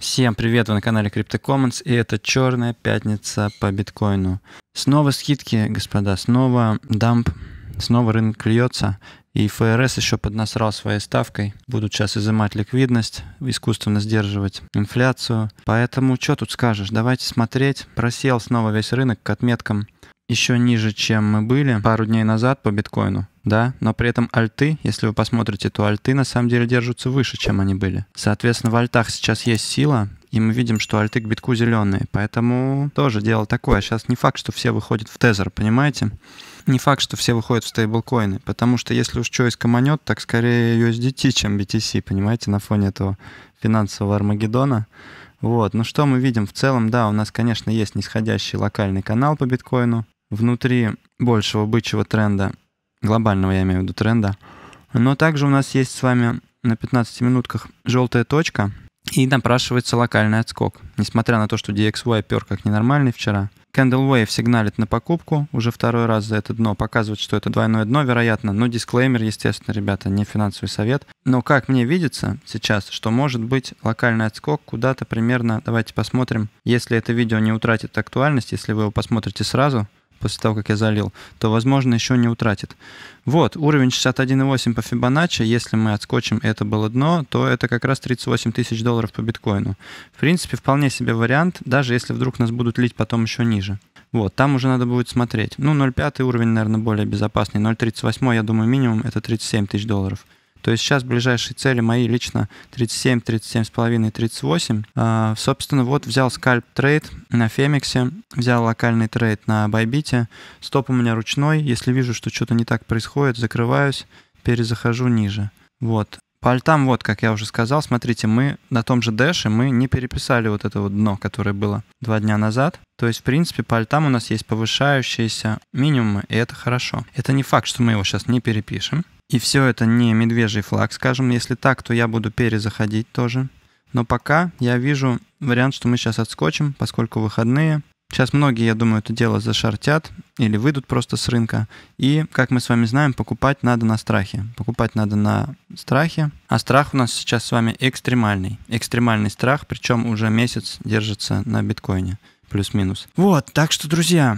Всем привет, вы на канале Crypto Commons, и это черная пятница по биткоину. Снова скидки, господа, снова дамп, снова рынок льется и ФРС еще поднасрал своей ставкой. Будут сейчас изымать ликвидность, искусственно сдерживать инфляцию. Поэтому что тут скажешь, давайте смотреть. Просел снова весь рынок к отметкам еще ниже, чем мы были пару дней назад по биткоину, да, но при этом альты, если вы посмотрите, то альты на самом деле держатся выше, чем они были. Соответственно, в альтах сейчас есть сила, и мы видим, что альты к битку зеленые, поэтому тоже дело такое. Сейчас а не факт, что все выходят в тезер, понимаете? Не факт, что все выходят в стейблкоины, потому что если уж что искоманет, так скорее USDT, чем BTC, понимаете, на фоне этого финансового Армагеддона. Вот, ну что мы видим? В целом, да, у нас, конечно, есть нисходящий локальный канал по биткоину внутри большего бычьего тренда, глобального я имею в виду тренда. Но также у нас есть с вами на 15 минутках желтая точка, и напрашивается локальный отскок. Несмотря на то, что DXY пер как ненормальный вчера, Candlewave сигналит на покупку уже второй раз за это дно, показывает, что это двойное дно, вероятно. Но ну, дисклеймер, естественно, ребята, не финансовый совет. Но как мне видится сейчас, что может быть локальный отскок куда-то примерно, давайте посмотрим, если это видео не утратит актуальность, если вы его посмотрите сразу, после того, как я залил, то, возможно, еще не утратит. Вот, уровень 61,8 по Fibonacci, если мы отскочим, это было дно, то это как раз 38 тысяч долларов по биткоину. В принципе, вполне себе вариант, даже если вдруг нас будут лить потом еще ниже. Вот, там уже надо будет смотреть. Ну, 0,5 уровень, наверное, более безопасный. 0,38, я думаю, минимум это 37 тысяч долларов. То есть сейчас ближайшие цели мои лично 37, 37 с половиной, 38. А, собственно, вот взял скальп трейд на Фемиксе, взял локальный трейд на Байбите. Стоп у меня ручной. Если вижу, что что-то не так происходит, закрываюсь, перезахожу ниже. Вот. По альтам, вот, как я уже сказал, смотрите, мы на том же дэше, мы не переписали вот это вот дно, которое было два дня назад. То есть, в принципе, по альтам у нас есть повышающиеся минимумы, и это хорошо. Это не факт, что мы его сейчас не перепишем. И все это не медвежий флаг, скажем. Если так, то я буду перезаходить тоже. Но пока я вижу вариант, что мы сейчас отскочим, поскольку выходные. Сейчас многие, я думаю, это дело зашортят или выйдут просто с рынка. И, как мы с вами знаем, покупать надо на страхе. Покупать надо на страхе. А страх у нас сейчас с вами экстремальный. Экстремальный страх, причем уже месяц держится на биткоине плюс-минус. Вот, так что, друзья,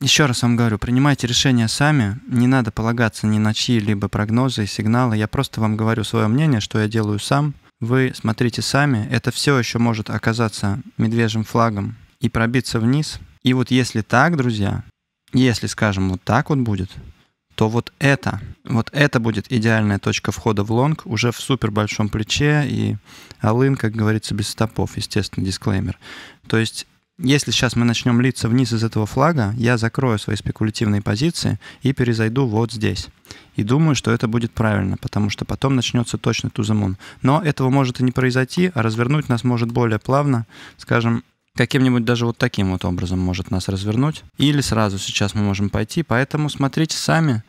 еще раз вам говорю, принимайте решения сами, не надо полагаться ни на чьи-либо прогнозы и сигналы, я просто вам говорю свое мнение, что я делаю сам, вы смотрите сами, это все еще может оказаться медвежьим флагом и пробиться вниз. И вот если так, друзья, если, скажем, вот так вот будет, то вот это, вот это будет идеальная точка входа в лонг уже в супер большом плече и алын, как говорится, без стопов, естественно, дисклеймер. То есть если сейчас мы начнем литься вниз из этого флага, я закрою свои спекулятивные позиции и перезайду вот здесь. И думаю, что это будет правильно, потому что потом начнется точно тузамун. Но этого может и не произойти, а развернуть нас может более плавно, скажем, каким-нибудь даже вот таким вот образом может нас развернуть. Или сразу сейчас мы можем пойти, поэтому смотрите сами.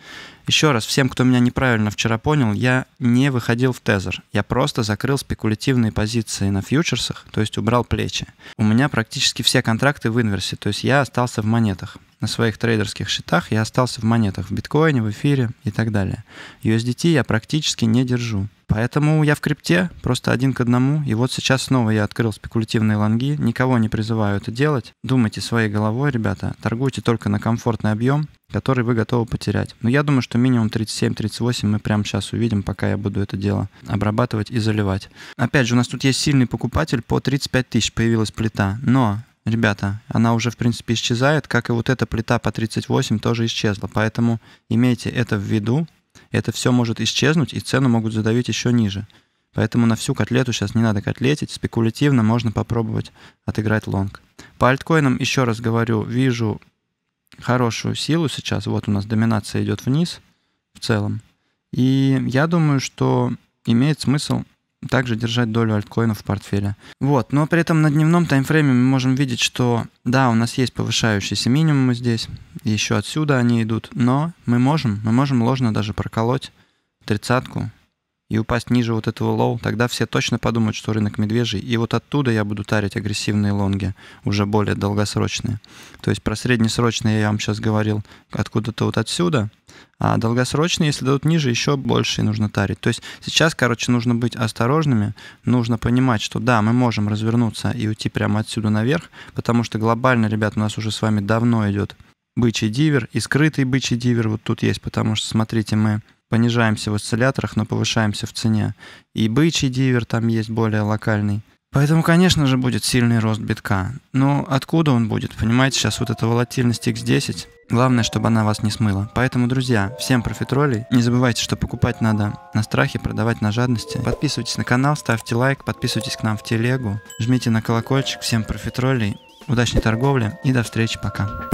Еще раз, всем, кто меня неправильно вчера понял, я не выходил в тезер. Я просто закрыл спекулятивные позиции на фьючерсах, то есть убрал плечи. У меня практически все контракты в инверсе, то есть я остался в монетах. На своих трейдерских счетах я остался в монетах, в биткоине, в эфире и так далее. USDT я практически не держу. Поэтому я в крипте, просто один к одному. И вот сейчас снова я открыл спекулятивные лонги. Никого не призываю это делать. Думайте своей головой, ребята. Торгуйте только на комфортный объем который вы готовы потерять. Но я думаю, что минимум 37-38 мы прямо сейчас увидим, пока я буду это дело обрабатывать и заливать. Опять же, у нас тут есть сильный покупатель, по 35 тысяч появилась плита, но ребята, она уже, в принципе, исчезает, как и вот эта плита по 38 тоже исчезла. Поэтому имейте это в виду, это все может исчезнуть, и цену могут задавить еще ниже. Поэтому на всю котлету сейчас не надо котлетить, спекулятивно можно попробовать отыграть лонг. По альткоинам, еще раз говорю, вижу хорошую силу сейчас. Вот у нас доминация идет вниз в целом. И я думаю, что имеет смысл также держать долю альткоинов в портфеле. Вот, но при этом на дневном таймфрейме мы можем видеть, что да, у нас есть повышающиеся минимумы здесь, еще отсюда они идут, но мы можем, мы можем ложно даже проколоть тридцатку и упасть ниже вот этого лоу, тогда все точно подумают, что рынок медвежий, и вот оттуда я буду тарить агрессивные лонги, уже более долгосрочные. То есть про среднесрочные я вам сейчас говорил откуда-то вот отсюда, а долгосрочные, если дадут ниже, еще больше нужно тарить. То есть сейчас, короче, нужно быть осторожными, нужно понимать, что да, мы можем развернуться и уйти прямо отсюда наверх, потому что глобально, ребят, у нас уже с вами давно идет бычий дивер и скрытый бычий дивер вот тут есть, потому что, смотрите, мы понижаемся в осцилляторах, но повышаемся в цене. И бычий дивер там есть более локальный. Поэтому, конечно же, будет сильный рост битка. Но откуда он будет? Понимаете, сейчас вот эта волатильность X10. Главное, чтобы она вас не смыла. Поэтому, друзья, всем профитролей. Не забывайте, что покупать надо на страхе, продавать на жадности. Подписывайтесь на канал, ставьте лайк, подписывайтесь к нам в телегу. Жмите на колокольчик. Всем профитролей. Удачной торговли и до встречи. Пока.